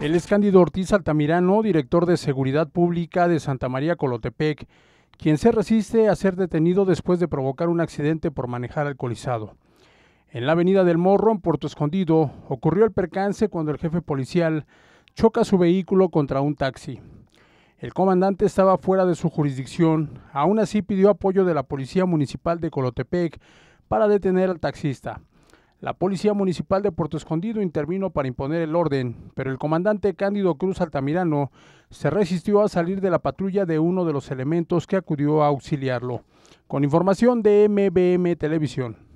El es Cándido Ortiz Altamirano, director de Seguridad Pública de Santa María Colotepec, quien se resiste a ser detenido después de provocar un accidente por manejar alcoholizado. En la avenida del Morro, en Puerto Escondido, ocurrió el percance cuando el jefe policial choca su vehículo contra un taxi. El comandante estaba fuera de su jurisdicción, aún así pidió apoyo de la Policía Municipal de Colotepec para detener al taxista. La Policía Municipal de Puerto Escondido intervino para imponer el orden, pero el comandante Cándido Cruz Altamirano se resistió a salir de la patrulla de uno de los elementos que acudió a auxiliarlo. Con información de MBM Televisión.